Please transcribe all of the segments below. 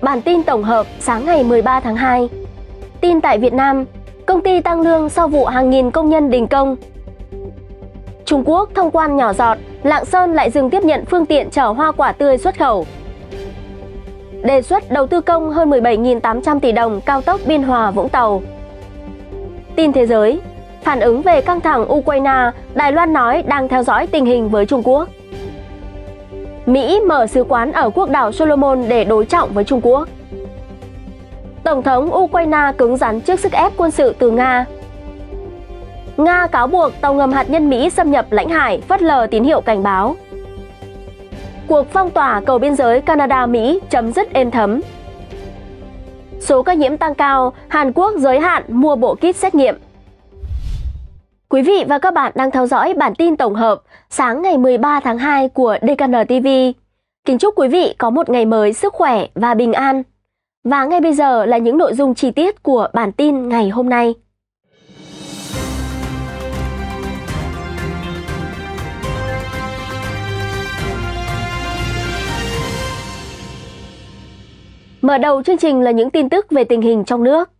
Bản tin tổng hợp sáng ngày 13 tháng 2. Tin tại Việt Nam, công ty tăng lương sau vụ hàng nghìn công nhân đình công. Trung Quốc thông quan nhỏ giọt, Lạng Sơn lại dừng tiếp nhận phương tiện chở hoa quả tươi xuất khẩu. Đề xuất đầu tư công hơn 17.800 tỷ đồng cao tốc Biên Hòa Vũng Tàu. Tin thế giới, phản ứng về căng thẳng Ukraine, Đài Loan nói đang theo dõi tình hình với Trung Quốc. Mỹ mở sứ quán ở quốc đảo Solomon để đối trọng với Trung Quốc. Tổng thống Ukraine cứng rắn trước sức ép quân sự từ Nga. Nga cáo buộc tàu ngầm hạt nhân Mỹ xâm nhập lãnh hải, phất lờ tín hiệu cảnh báo. Cuộc phong tỏa cầu biên giới Canada-Mỹ chấm dứt êm thấm. Số ca nhiễm tăng cao, Hàn Quốc giới hạn mua bộ kit xét nghiệm. Quý vị và các bạn đang theo dõi bản tin tổng hợp sáng ngày 13 tháng 2 của DKN TV. Kính chúc quý vị có một ngày mới sức khỏe và bình an. Và ngay bây giờ là những nội dung chi tiết của bản tin ngày hôm nay. Mở đầu chương trình là những tin tức về tình hình trong nước.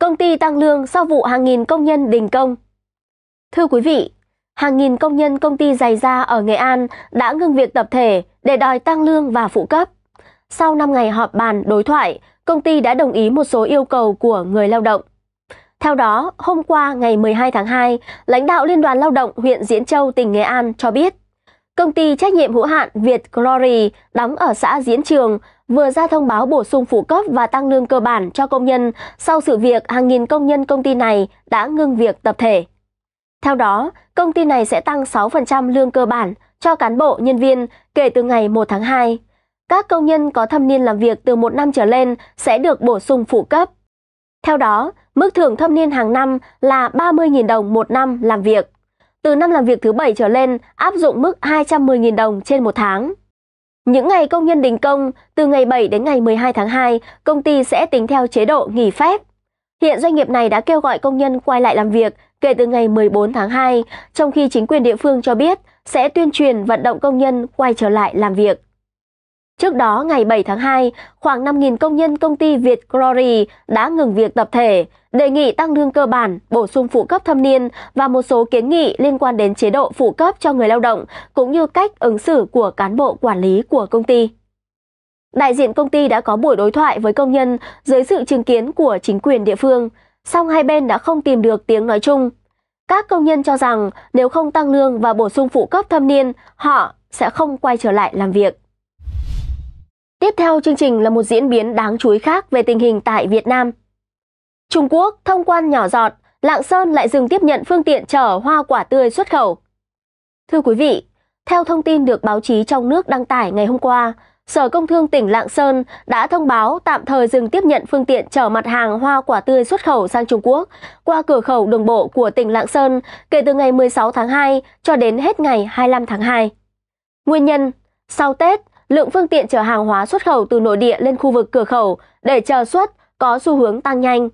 Công ty tăng lương sau vụ hàng nghìn công nhân đình công, Thưa quý vị, hàng nghìn công nhân công ty giày da ở Nghệ An đã ngừng việc tập thể để đòi tăng lương và phụ cấp. Sau 5 ngày họp bàn đối thoại, công ty đã đồng ý một số yêu cầu của người lao động. Theo đó, hôm qua ngày 12 tháng 2, lãnh đạo Liên đoàn Lao động huyện Diễn Châu, tỉnh Nghệ An cho biết, công ty trách nhiệm hữu hạn Việt Glory đóng ở xã Diễn Trường vừa ra thông báo bổ sung phụ cấp và tăng lương cơ bản cho công nhân sau sự việc hàng nghìn công nhân công ty này đã ngưng việc tập thể. Theo đó, công ty này sẽ tăng 6% lương cơ bản cho cán bộ, nhân viên kể từ ngày 1 tháng 2. Các công nhân có thâm niên làm việc từ 1 năm trở lên sẽ được bổ sung phụ cấp. Theo đó, mức thưởng thâm niên hàng năm là 30.000 đồng một năm làm việc. Từ năm làm việc thứ 7 trở lên, áp dụng mức 210.000 đồng trên một tháng. Những ngày công nhân đình công, từ ngày 7 đến ngày 12 tháng 2, công ty sẽ tính theo chế độ nghỉ phép. Hiện doanh nghiệp này đã kêu gọi công nhân quay lại làm việc kể từ ngày 14 tháng 2, trong khi chính quyền địa phương cho biết sẽ tuyên truyền vận động công nhân quay trở lại làm việc. Trước đó, ngày 7 tháng 2, khoảng 5.000 công nhân công ty Việt Glory đã ngừng việc tập thể, đề nghị tăng lương cơ bản, bổ sung phụ cấp thâm niên và một số kiến nghị liên quan đến chế độ phụ cấp cho người lao động, cũng như cách ứng xử của cán bộ quản lý của công ty. Đại diện công ty đã có buổi đối thoại với công nhân dưới sự chứng kiến của chính quyền địa phương – song hai bên đã không tìm được tiếng nói chung. Các công nhân cho rằng nếu không tăng lương và bổ sung phụ cấp thâm niên, họ sẽ không quay trở lại làm việc. Tiếp theo chương trình là một diễn biến đáng chú ý khác về tình hình tại Việt Nam. Trung Quốc thông quan nhỏ giọt, Lạng Sơn lại dừng tiếp nhận phương tiện chở hoa quả tươi xuất khẩu. Thưa quý vị, theo thông tin được báo chí trong nước đăng tải ngày hôm qua, Sở Công Thương tỉnh Lạng Sơn đã thông báo tạm thời dừng tiếp nhận phương tiện chở mặt hàng hoa quả tươi xuất khẩu sang Trung Quốc qua cửa khẩu đường bộ của tỉnh Lạng Sơn kể từ ngày 16 tháng 2 cho đến hết ngày 25 tháng 2. Nguyên nhân, sau Tết, lượng phương tiện chở hàng hóa xuất khẩu từ nội địa lên khu vực cửa khẩu để chờ xuất có xu hướng tăng nhanh.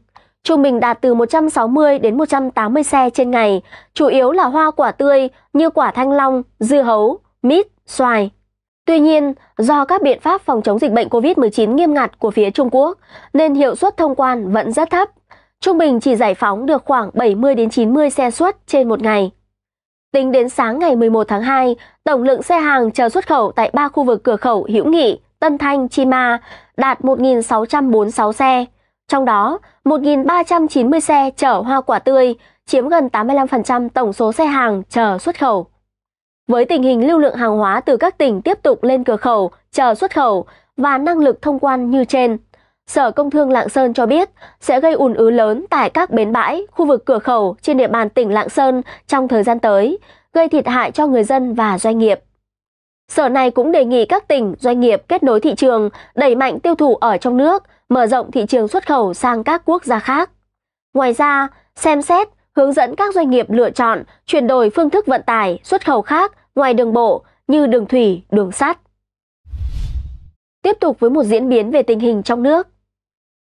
Trung bình đạt từ 160 đến 180 xe trên ngày, chủ yếu là hoa quả tươi như quả thanh long, dưa hấu, mít, xoài. Tuy nhiên, do các biện pháp phòng chống dịch bệnh COVID-19 nghiêm ngặt của phía Trung Quốc, nên hiệu suất thông quan vẫn rất thấp. Trung bình chỉ giải phóng được khoảng 70 đến 90 xe suất trên một ngày. Tính đến sáng ngày 11 tháng 2, tổng lượng xe hàng chờ xuất khẩu tại ba khu vực cửa khẩu Hữu Nghị, Tân Thanh, Chi Ma đạt 1.646 xe. Trong đó, 1.390 xe chở hoa quả tươi, chiếm gần 85% tổng số xe hàng chờ xuất khẩu. Với tình hình lưu lượng hàng hóa từ các tỉnh tiếp tục lên cửa khẩu, chờ xuất khẩu và năng lực thông quan như trên, Sở Công Thương Lạng Sơn cho biết sẽ gây ùn ứ lớn tại các bến bãi, khu vực cửa khẩu trên địa bàn tỉnh Lạng Sơn trong thời gian tới, gây thiệt hại cho người dân và doanh nghiệp. Sở này cũng đề nghị các tỉnh, doanh nghiệp kết nối thị trường, đẩy mạnh tiêu thụ ở trong nước, mở rộng thị trường xuất khẩu sang các quốc gia khác. Ngoài ra, xem xét hướng dẫn các doanh nghiệp lựa chọn, chuyển đổi phương thức vận tải, xuất khẩu khác ngoài đường bộ như đường thủy, đường sắt. Tiếp tục với một diễn biến về tình hình trong nước.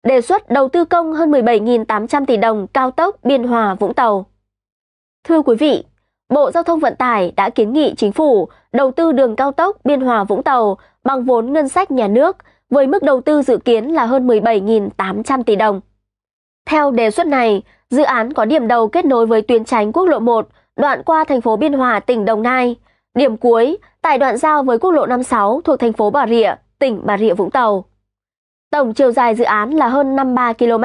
Đề xuất đầu tư công hơn 17.800 tỷ đồng cao tốc Biên Hòa Vũng Tàu. Thưa quý vị, Bộ Giao thông Vận tải đã kiến nghị chính phủ đầu tư đường cao tốc Biên Hòa Vũng Tàu bằng vốn ngân sách nhà nước với mức đầu tư dự kiến là hơn 17.800 tỷ đồng. Theo đề xuất này, dự án có điểm đầu kết nối với tuyến tránh quốc lộ 1, đoạn qua thành phố Biên Hòa, tỉnh Đồng Nai, điểm cuối tại đoạn giao với quốc lộ 56 thuộc thành phố Bà Rịa, tỉnh Bà Rịa Vũng Tàu. Tổng chiều dài dự án là hơn 53 km,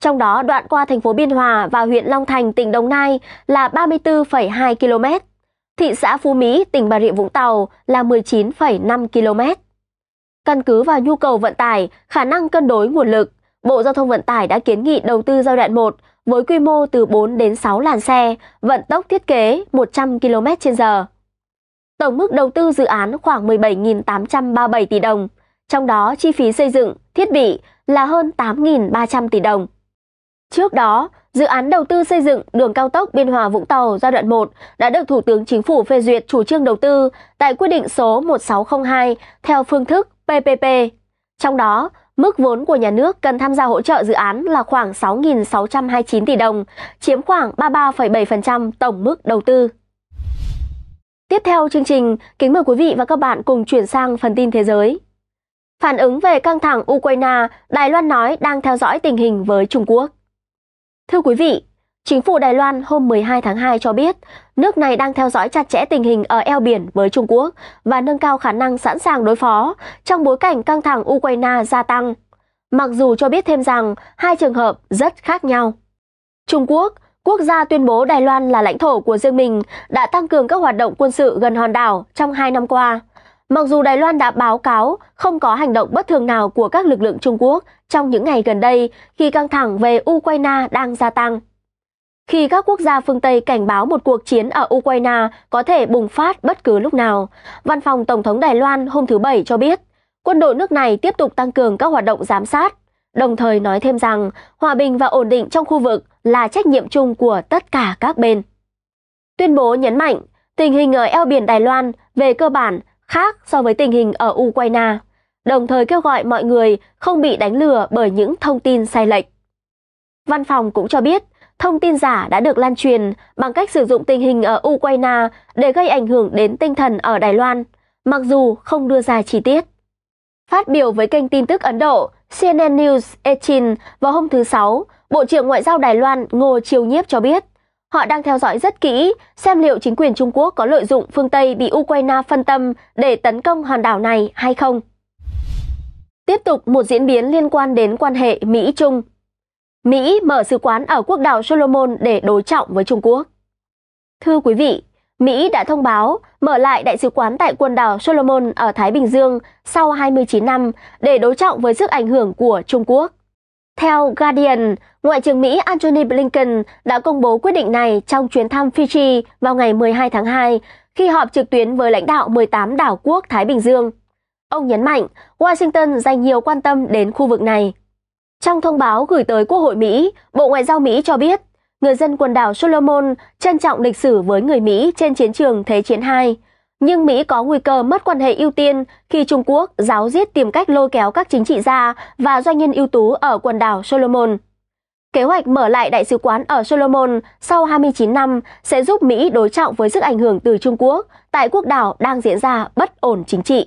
trong đó đoạn qua thành phố Biên Hòa và huyện Long Thành, tỉnh Đồng Nai là 34,2 km, thị xã Phú Mỹ, tỉnh Bà Rịa Vũng Tàu là 19,5 km. Căn cứ vào nhu cầu vận tải, khả năng cân đối nguồn lực, Bộ Giao thông Vận tải đã kiến nghị đầu tư giai đoạn 1 với quy mô từ 4 đến 6 làn xe, vận tốc thiết kế 100 km/h. Tổng mức đầu tư dự án khoảng 17.837 tỷ đồng, trong đó chi phí xây dựng, thiết bị là hơn 8.300 tỷ đồng. Trước đó, dự án đầu tư xây dựng đường cao tốc Biên Hòa Vũng Tàu giai đoạn 1 đã được Thủ tướng Chính phủ phê duyệt chủ trương đầu tư tại quyết định số 1602 theo phương thức PPP. Trong đó, Mức vốn của nhà nước cần tham gia hỗ trợ dự án là khoảng 6.629 tỷ đồng, chiếm khoảng 33,7% tổng mức đầu tư. Tiếp theo chương trình, kính mời quý vị và các bạn cùng chuyển sang phần tin thế giới. Phản ứng về căng thẳng Ukraine, Đài Loan nói đang theo dõi tình hình với Trung Quốc. Thưa quý vị, Chính phủ Đài Loan hôm 12 tháng 2 cho biết, nước này đang theo dõi chặt chẽ tình hình ở eo biển với Trung Quốc và nâng cao khả năng sẵn sàng đối phó trong bối cảnh căng thẳng Ukraine gia tăng. Mặc dù cho biết thêm rằng hai trường hợp rất khác nhau. Trung Quốc, quốc gia tuyên bố Đài Loan là lãnh thổ của riêng mình, đã tăng cường các hoạt động quân sự gần hòn đảo trong hai năm qua. Mặc dù Đài Loan đã báo cáo không có hành động bất thường nào của các lực lượng Trung Quốc trong những ngày gần đây khi căng thẳng về Ukraine đang gia tăng khi các quốc gia phương Tây cảnh báo một cuộc chiến ở Ukraine có thể bùng phát bất cứ lúc nào. Văn phòng Tổng thống Đài Loan hôm thứ Bảy cho biết, quân đội nước này tiếp tục tăng cường các hoạt động giám sát, đồng thời nói thêm rằng hòa bình và ổn định trong khu vực là trách nhiệm chung của tất cả các bên. Tuyên bố nhấn mạnh, tình hình ở eo biển Đài Loan về cơ bản khác so với tình hình ở Ukraine, đồng thời kêu gọi mọi người không bị đánh lừa bởi những thông tin sai lệch. Văn phòng cũng cho biết, thông tin giả đã được lan truyền bằng cách sử dụng tình hình ở Ukraine để gây ảnh hưởng đến tinh thần ở Đài Loan, mặc dù không đưa ra chi tiết. Phát biểu với kênh tin tức Ấn Độ CNN News 18 vào hôm thứ Sáu, Bộ trưởng Ngoại giao Đài Loan Ngô Triều Nhiếp cho biết, họ đang theo dõi rất kỹ xem liệu chính quyền Trung Quốc có lợi dụng phương Tây bị Ukraine phân tâm để tấn công hòn đảo này hay không. Tiếp tục một diễn biến liên quan đến quan hệ Mỹ-Trung. Mỹ mở sứ quán ở quốc đảo Solomon để đối trọng với Trung Quốc. Thưa quý vị, Mỹ đã thông báo mở lại đại sứ quán tại quần đảo Solomon ở Thái Bình Dương sau 29 năm để đối trọng với sức ảnh hưởng của Trung Quốc. Theo Guardian, Ngoại trưởng Mỹ Antony Blinken đã công bố quyết định này trong chuyến thăm Fiji vào ngày 12 tháng 2 khi họp trực tuyến với lãnh đạo 18 đảo quốc Thái Bình Dương. Ông nhấn mạnh Washington dành nhiều quan tâm đến khu vực này. Trong thông báo gửi tới Quốc hội Mỹ, Bộ Ngoại giao Mỹ cho biết người dân quần đảo Solomon trân trọng lịch sử với người Mỹ trên chiến trường Thế chiến II. Nhưng Mỹ có nguy cơ mất quan hệ ưu tiên khi Trung Quốc giáo diết tìm cách lôi kéo các chính trị gia và doanh nhân ưu tú ở quần đảo Solomon. Kế hoạch mở lại đại sứ quán ở Solomon sau 29 năm sẽ giúp Mỹ đối trọng với sức ảnh hưởng từ Trung Quốc tại quốc đảo đang diễn ra bất ổn chính trị.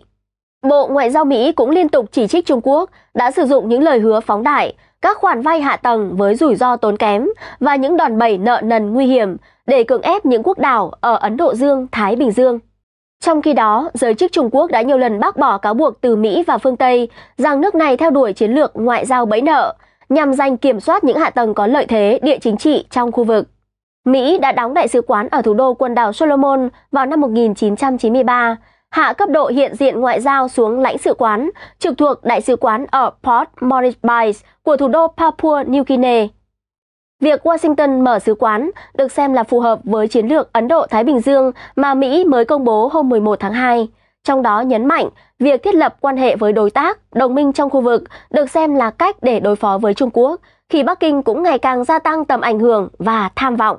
Bộ Ngoại giao Mỹ cũng liên tục chỉ trích Trung Quốc đã sử dụng những lời hứa phóng đại, các khoản vay hạ tầng với rủi ro tốn kém và những đòn bẩy nợ nần nguy hiểm để cưỡng ép những quốc đảo ở Ấn Độ Dương, Thái Bình Dương. Trong khi đó, giới chức Trung Quốc đã nhiều lần bác bỏ cáo buộc từ Mỹ và phương Tây rằng nước này theo đuổi chiến lược ngoại giao bẫy nợ nhằm giành kiểm soát những hạ tầng có lợi thế địa chính trị trong khu vực. Mỹ đã đóng đại sứ quán ở thủ đô quần đảo Solomon vào năm 1993 hạ cấp độ hiện diện ngoại giao xuống lãnh sự quán, trực thuộc đại sứ quán ở Port Moresby của thủ đô Papua New Guinea. Việc Washington mở sứ quán được xem là phù hợp với chiến lược Ấn Độ-Thái Bình Dương mà Mỹ mới công bố hôm 11 tháng 2, trong đó nhấn mạnh việc thiết lập quan hệ với đối tác, đồng minh trong khu vực được xem là cách để đối phó với Trung Quốc, khi Bắc Kinh cũng ngày càng gia tăng tầm ảnh hưởng và tham vọng.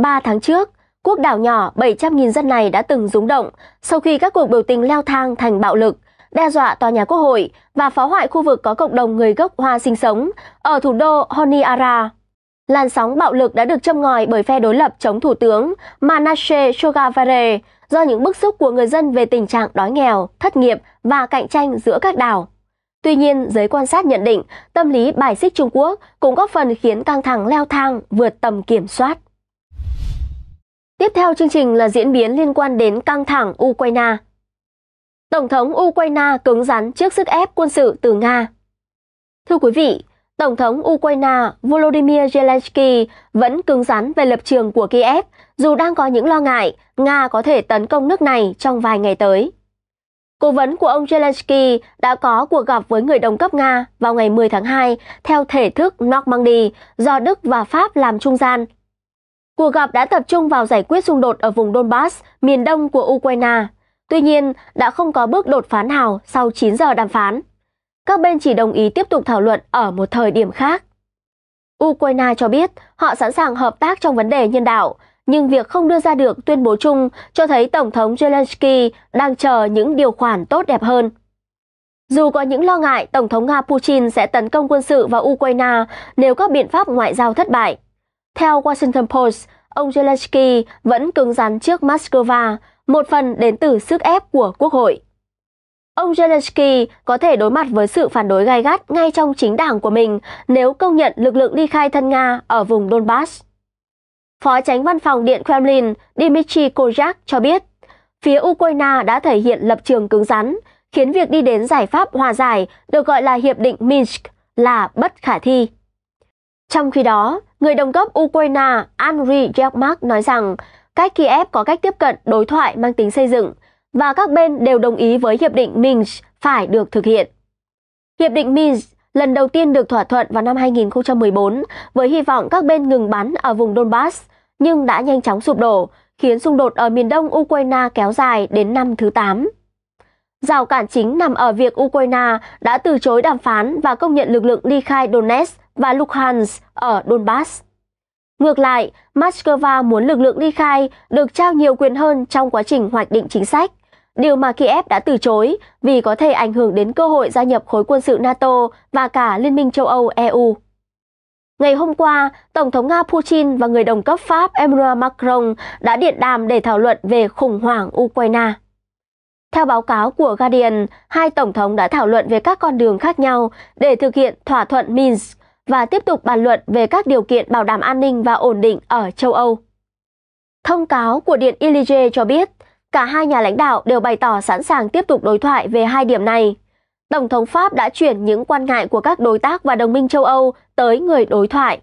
3 tháng trước, Quốc đảo nhỏ 700.000 dân này đã từng rúng động sau khi các cuộc biểu tình leo thang thành bạo lực, đe dọa tòa nhà quốc hội và phá hoại khu vực có cộng đồng người gốc Hoa sinh sống ở thủ đô Honiara. Làn sóng bạo lực đã được châm ngòi bởi phe đối lập chống thủ tướng Manasseh Sogavare do những bức xúc của người dân về tình trạng đói nghèo, thất nghiệp và cạnh tranh giữa các đảo. Tuy nhiên, giới quan sát nhận định tâm lý bài xích Trung Quốc cũng góp phần khiến căng thẳng leo thang vượt tầm kiểm soát. Tiếp theo chương trình là diễn biến liên quan đến căng thẳng Ukraine. Tổng thống Ukraine cứng rắn trước sức ép quân sự từ Nga. Thưa quý vị, Tổng thống Ukraine Volodymyr Zelensky vẫn cứng rắn về lập trường của Kiev dù đang có những lo ngại Nga có thể tấn công nước này trong vài ngày tới. Cố vấn của ông Zelensky đã có cuộc gặp với người đồng cấp Nga vào ngày 10 tháng 2 theo thể thức Normandy do Đức và Pháp làm trung gian Cuộc gặp đã tập trung vào giải quyết xung đột ở vùng Donbass, miền đông của Ukraine. Tuy nhiên, đã không có bước đột phá nào sau 9 giờ đàm phán. Các bên chỉ đồng ý tiếp tục thảo luận ở một thời điểm khác. Ukraine cho biết họ sẵn sàng hợp tác trong vấn đề nhân đạo, nhưng việc không đưa ra được tuyên bố chung cho thấy Tổng thống Zelensky đang chờ những điều khoản tốt đẹp hơn. Dù có những lo ngại Tổng thống Nga Putin sẽ tấn công quân sự vào Ukraine nếu các biện pháp ngoại giao thất bại, theo Washington Post, ông Zelensky vẫn cứng rắn trước Moscow, một phần đến từ sức ép của Quốc hội. Ông Zelensky có thể đối mặt với sự phản đối gay gắt ngay trong chính đảng của mình nếu công nhận lực lượng ly khai thân Nga ở vùng Donbass. Phó tránh văn phòng Điện Kremlin Dmitry Kozak cho biết, phía Ukraine đã thể hiện lập trường cứng rắn, khiến việc đi đến giải pháp hòa giải được gọi là Hiệp định Minsk là bất khả thi. Trong khi đó, người đồng cấp Ukraine Andriy Yermak nói rằng cách Kiev có cách tiếp cận đối thoại mang tính xây dựng và các bên đều đồng ý với Hiệp định Minsk phải được thực hiện. Hiệp định Minsk lần đầu tiên được thỏa thuận vào năm 2014 với hy vọng các bên ngừng bắn ở vùng Donbass, nhưng đã nhanh chóng sụp đổ, khiến xung đột ở miền đông Ukraine kéo dài đến năm thứ 8. Rào cản chính nằm ở việc Ukraine đã từ chối đàm phán và công nhận lực lượng ly khai Donetsk và Luhansk ở Donbass. Ngược lại, Moscow muốn lực lượng ly khai được trao nhiều quyền hơn trong quá trình hoạch định chính sách, điều mà Kiev đã từ chối vì có thể ảnh hưởng đến cơ hội gia nhập khối quân sự NATO và cả Liên minh châu Âu EU. Ngày hôm qua, Tổng thống Nga Putin và người đồng cấp Pháp Emmanuel Macron đã điện đàm để thảo luận về khủng hoảng Ukraine. Theo báo cáo của Guardian, hai tổng thống đã thảo luận về các con đường khác nhau để thực hiện thỏa thuận Minsk và tiếp tục bàn luận về các điều kiện bảo đảm an ninh và ổn định ở châu Âu. Thông cáo của Điện Elysee cho biết, cả hai nhà lãnh đạo đều bày tỏ sẵn sàng tiếp tục đối thoại về hai điểm này. Tổng thống Pháp đã chuyển những quan ngại của các đối tác và đồng minh châu Âu tới người đối thoại.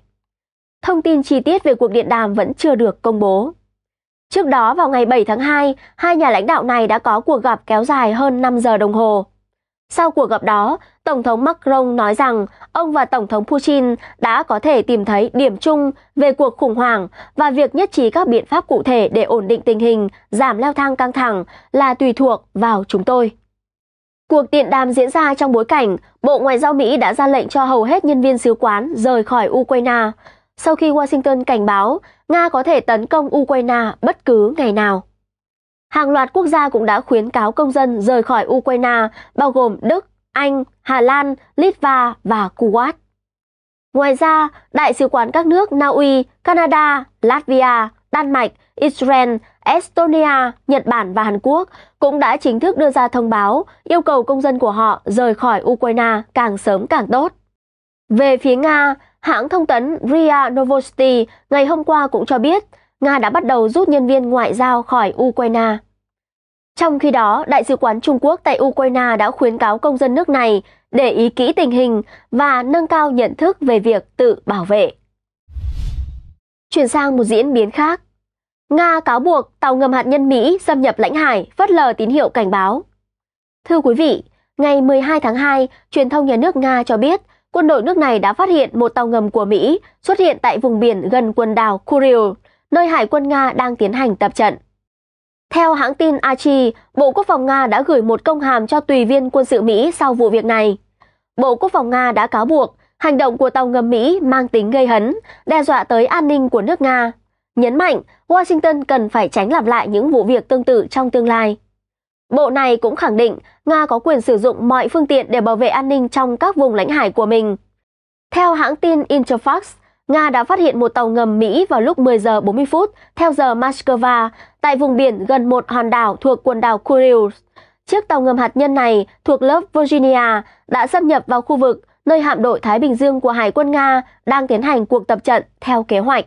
Thông tin chi tiết về cuộc điện đàm vẫn chưa được công bố. Trước đó vào ngày 7 tháng 2, hai nhà lãnh đạo này đã có cuộc gặp kéo dài hơn 5 giờ đồng hồ. Sau cuộc gặp đó, Tổng thống Macron nói rằng ông và Tổng thống Putin đã có thể tìm thấy điểm chung về cuộc khủng hoảng và việc nhất trí các biện pháp cụ thể để ổn định tình hình, giảm leo thang căng thẳng là tùy thuộc vào chúng tôi. Cuộc tiện đàm diễn ra trong bối cảnh Bộ Ngoại giao Mỹ đã ra lệnh cho hầu hết nhân viên sứ quán rời khỏi Ukraine sau khi Washington cảnh báo Nga có thể tấn công Ukraine bất cứ ngày nào hàng loạt quốc gia cũng đã khuyến cáo công dân rời khỏi Ukraine, bao gồm Đức, Anh, Hà Lan, Litva và Kuwait. Ngoài ra, đại sứ quán các nước Na Uy, Canada, Latvia, Đan Mạch, Israel, Estonia, Nhật Bản và Hàn Quốc cũng đã chính thức đưa ra thông báo yêu cầu công dân của họ rời khỏi Ukraine càng sớm càng tốt. Về phía Nga, hãng thông tấn RIA Novosti ngày hôm qua cũng cho biết Nga đã bắt đầu rút nhân viên ngoại giao khỏi Ukraine. Trong khi đó, Đại sứ quán Trung Quốc tại Ukraine đã khuyến cáo công dân nước này để ý kỹ tình hình và nâng cao nhận thức về việc tự bảo vệ. Chuyển sang một diễn biến khác. Nga cáo buộc tàu ngầm hạt nhân Mỹ xâm nhập lãnh hải phớt lờ tín hiệu cảnh báo. Thưa quý vị, ngày 12 tháng 2, truyền thông nhà nước Nga cho biết quân đội nước này đã phát hiện một tàu ngầm của Mỹ xuất hiện tại vùng biển gần quần đảo Kuril nơi Hải quân Nga đang tiến hành tập trận. Theo hãng tin Achi, Bộ Quốc phòng Nga đã gửi một công hàm cho tùy viên quân sự Mỹ sau vụ việc này. Bộ Quốc phòng Nga đã cáo buộc hành động của tàu ngầm Mỹ mang tính gây hấn, đe dọa tới an ninh của nước Nga. Nhấn mạnh, Washington cần phải tránh lặp lại những vụ việc tương tự trong tương lai. Bộ này cũng khẳng định Nga có quyền sử dụng mọi phương tiện để bảo vệ an ninh trong các vùng lãnh hải của mình. Theo hãng tin Interfax, Nga đã phát hiện một tàu ngầm Mỹ vào lúc 10 giờ 40 phút theo giờ Moscow tại vùng biển gần một hòn đảo thuộc quần đảo Kuril. Chiếc tàu ngầm hạt nhân này thuộc lớp Virginia đã xâm nhập vào khu vực nơi hạm đội Thái Bình Dương của Hải quân Nga đang tiến hành cuộc tập trận theo kế hoạch.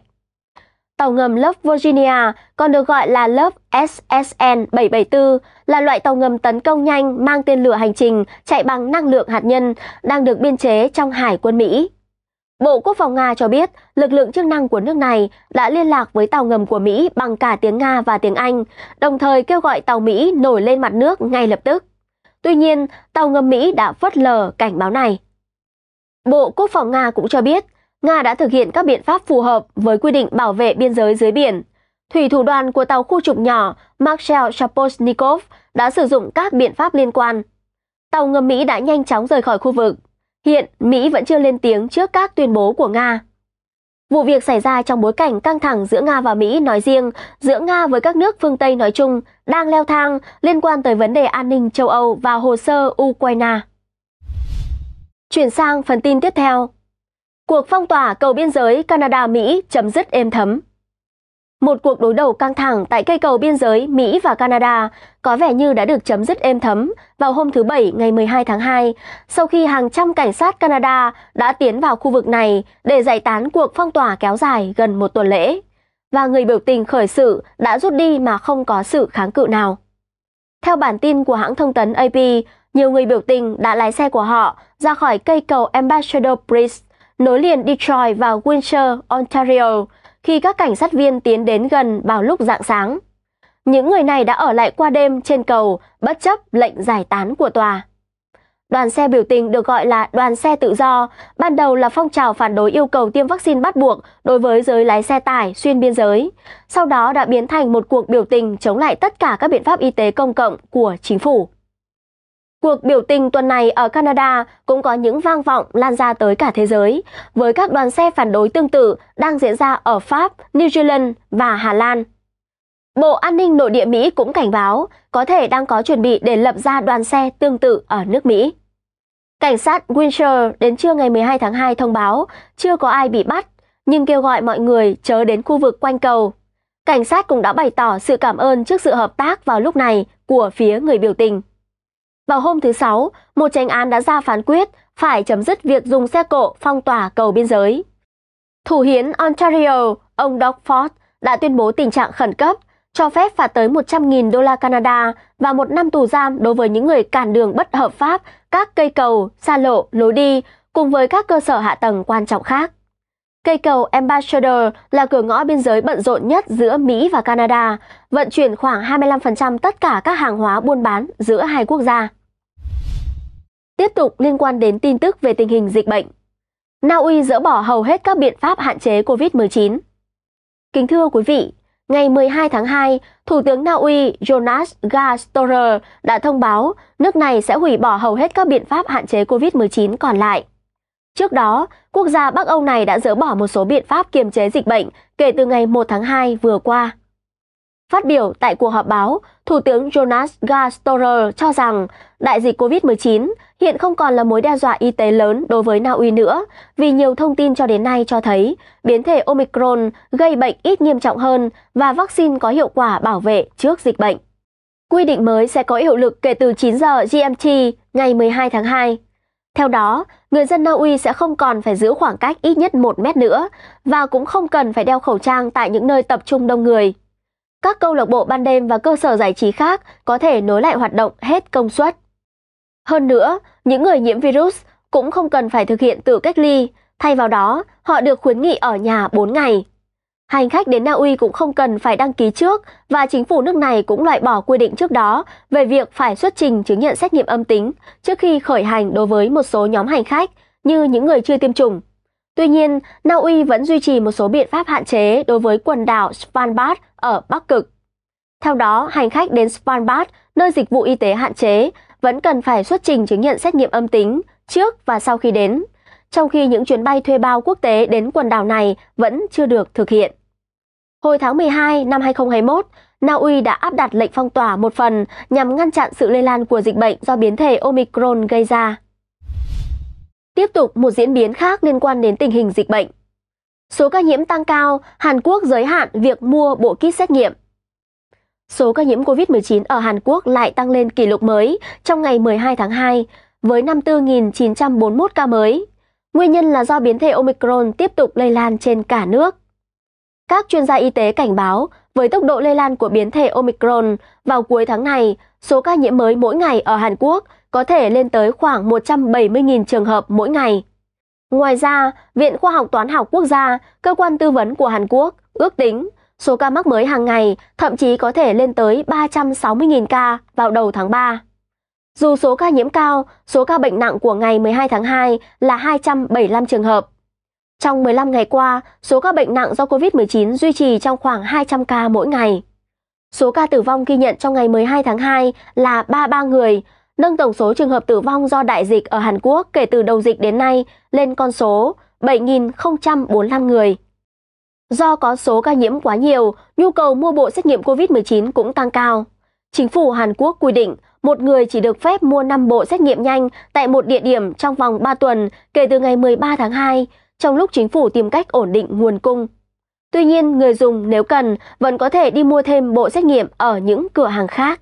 Tàu ngầm lớp Virginia còn được gọi là lớp SSN-774 là loại tàu ngầm tấn công nhanh mang tên lửa hành trình chạy bằng năng lượng hạt nhân đang được biên chế trong Hải quân Mỹ. Bộ Quốc phòng Nga cho biết lực lượng chức năng của nước này đã liên lạc với tàu ngầm của Mỹ bằng cả tiếng Nga và tiếng Anh, đồng thời kêu gọi tàu Mỹ nổi lên mặt nước ngay lập tức. Tuy nhiên, tàu ngầm Mỹ đã phớt lờ cảnh báo này. Bộ Quốc phòng Nga cũng cho biết, Nga đã thực hiện các biện pháp phù hợp với quy định bảo vệ biên giới dưới biển. Thủy thủ đoàn của tàu khu trục nhỏ Marshal Shaposnikov đã sử dụng các biện pháp liên quan. Tàu ngầm Mỹ đã nhanh chóng rời khỏi khu vực Hiện, Mỹ vẫn chưa lên tiếng trước các tuyên bố của Nga. Vụ việc xảy ra trong bối cảnh căng thẳng giữa Nga và Mỹ nói riêng, giữa Nga với các nước phương Tây nói chung đang leo thang liên quan tới vấn đề an ninh châu Âu và hồ sơ Ukraine. Chuyển sang phần tin tiếp theo. Cuộc phong tỏa cầu biên giới Canada-Mỹ chấm dứt êm thấm. Một cuộc đối đầu căng thẳng tại cây cầu biên giới Mỹ và Canada có vẻ như đã được chấm dứt êm thấm vào hôm thứ Bảy ngày 12 tháng 2 sau khi hàng trăm cảnh sát Canada đã tiến vào khu vực này để giải tán cuộc phong tỏa kéo dài gần một tuần lễ. Và người biểu tình khởi sự đã rút đi mà không có sự kháng cự nào. Theo bản tin của hãng thông tấn AP, nhiều người biểu tình đã lái xe của họ ra khỏi cây cầu Ambassador Bridge nối liền Detroit và Windsor, Ontario khi các cảnh sát viên tiến đến gần vào lúc rạng sáng. Những người này đã ở lại qua đêm trên cầu bất chấp lệnh giải tán của tòa. Đoàn xe biểu tình được gọi là đoàn xe tự do, ban đầu là phong trào phản đối yêu cầu tiêm vaccine bắt buộc đối với giới lái xe tải xuyên biên giới, sau đó đã biến thành một cuộc biểu tình chống lại tất cả các biện pháp y tế công cộng của chính phủ. Cuộc biểu tình tuần này ở Canada cũng có những vang vọng lan ra tới cả thế giới, với các đoàn xe phản đối tương tự đang diễn ra ở Pháp, New Zealand và Hà Lan. Bộ An ninh Nội địa Mỹ cũng cảnh báo có thể đang có chuẩn bị để lập ra đoàn xe tương tự ở nước Mỹ. Cảnh sát Windsor đến trưa ngày 12 tháng 2 thông báo chưa có ai bị bắt, nhưng kêu gọi mọi người chớ đến khu vực quanh cầu. Cảnh sát cũng đã bày tỏ sự cảm ơn trước sự hợp tác vào lúc này của phía người biểu tình. Vào hôm thứ Sáu, một tranh án đã ra phán quyết phải chấm dứt việc dùng xe cộ phong tỏa cầu biên giới. Thủ hiến Ontario, ông Doug Ford, đã tuyên bố tình trạng khẩn cấp, cho phép phạt tới 100.000 đô la Canada và một năm tù giam đối với những người cản đường bất hợp pháp các cây cầu, xa lộ, lối đi cùng với các cơ sở hạ tầng quan trọng khác. Cây cầu Ambassador là cửa ngõ biên giới bận rộn nhất giữa Mỹ và Canada, vận chuyển khoảng 25% tất cả các hàng hóa buôn bán giữa hai quốc gia. Tiếp tục liên quan đến tin tức về tình hình dịch bệnh. Na Uy dỡ bỏ hầu hết các biện pháp hạn chế COVID-19. Kính thưa quý vị, ngày 12 tháng 2, Thủ tướng Na Uy Jonas Gahr đã thông báo nước này sẽ hủy bỏ hầu hết các biện pháp hạn chế COVID-19 còn lại. Trước đó, quốc gia Bắc Âu này đã dỡ bỏ một số biện pháp kiềm chế dịch bệnh kể từ ngày 1 tháng 2 vừa qua. Phát biểu tại cuộc họp báo, Thủ tướng Jonas Gastorer cho rằng đại dịch COVID-19 hiện không còn là mối đe dọa y tế lớn đối với Na Uy nữa, vì nhiều thông tin cho đến nay cho thấy biến thể Omicron gây bệnh ít nghiêm trọng hơn và vaccine có hiệu quả bảo vệ trước dịch bệnh. Quy định mới sẽ có hiệu lực kể từ 9 giờ GMT ngày 12 tháng 2. Theo đó, người dân Na Uy sẽ không còn phải giữ khoảng cách ít nhất 1 mét nữa và cũng không cần phải đeo khẩu trang tại những nơi tập trung đông người. Các câu lạc bộ ban đêm và cơ sở giải trí khác có thể nối lại hoạt động hết công suất. Hơn nữa, những người nhiễm virus cũng không cần phải thực hiện tự cách ly, thay vào đó, họ được khuyến nghị ở nhà 4 ngày. Hành khách đến Na Uy cũng không cần phải đăng ký trước và chính phủ nước này cũng loại bỏ quy định trước đó về việc phải xuất trình chứng nhận xét nghiệm âm tính trước khi khởi hành đối với một số nhóm hành khách như những người chưa tiêm chủng. Tuy nhiên, Na Uy vẫn duy trì một số biện pháp hạn chế đối với quần đảo Svalbard ở Bắc Cực. Theo đó, hành khách đến Svalbard, nơi dịch vụ y tế hạn chế, vẫn cần phải xuất trình chứng nhận xét nghiệm âm tính trước và sau khi đến trong khi những chuyến bay thuê bao quốc tế đến quần đảo này vẫn chưa được thực hiện. Hồi tháng 12 năm 2021, Na Uy đã áp đặt lệnh phong tỏa một phần nhằm ngăn chặn sự lây lan của dịch bệnh do biến thể Omicron gây ra. Tiếp tục một diễn biến khác liên quan đến tình hình dịch bệnh. Số ca nhiễm tăng cao, Hàn Quốc giới hạn việc mua bộ kit xét nghiệm. Số ca nhiễm COVID-19 ở Hàn Quốc lại tăng lên kỷ lục mới trong ngày 12 tháng 2 với 54.941 ca mới. Nguyên nhân là do biến thể Omicron tiếp tục lây lan trên cả nước. Các chuyên gia y tế cảnh báo với tốc độ lây lan của biến thể Omicron, vào cuối tháng này, số ca nhiễm mới mỗi ngày ở Hàn Quốc có thể lên tới khoảng 170.000 trường hợp mỗi ngày. Ngoài ra, Viện Khoa học Toán học Quốc gia, cơ quan tư vấn của Hàn Quốc, ước tính số ca mắc mới hàng ngày thậm chí có thể lên tới 360.000 ca vào đầu tháng 3. Dù số ca nhiễm cao, số ca bệnh nặng của ngày 12 tháng 2 là 275 trường hợp. Trong 15 ngày qua, số ca bệnh nặng do COVID-19 duy trì trong khoảng 200 ca mỗi ngày. Số ca tử vong ghi nhận trong ngày 12 tháng 2 là 33 người, nâng tổng số trường hợp tử vong do đại dịch ở Hàn Quốc kể từ đầu dịch đến nay lên con số 7.045 người. Do có số ca nhiễm quá nhiều, nhu cầu mua bộ xét nghiệm COVID-19 cũng tăng cao. Chính phủ Hàn Quốc quy định một người chỉ được phép mua 5 bộ xét nghiệm nhanh tại một địa điểm trong vòng 3 tuần kể từ ngày 13 tháng 2, trong lúc chính phủ tìm cách ổn định nguồn cung. Tuy nhiên, người dùng nếu cần vẫn có thể đi mua thêm bộ xét nghiệm ở những cửa hàng khác.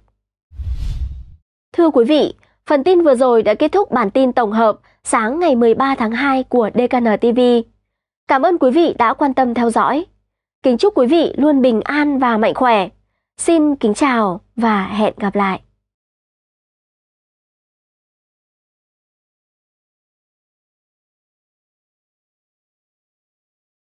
Thưa quý vị, phần tin vừa rồi đã kết thúc bản tin tổng hợp sáng ngày 13 tháng 2 của DKN TV. Cảm ơn quý vị đã quan tâm theo dõi. Kính chúc quý vị luôn bình an và mạnh khỏe. Xin kính chào và hẹn gặp lại.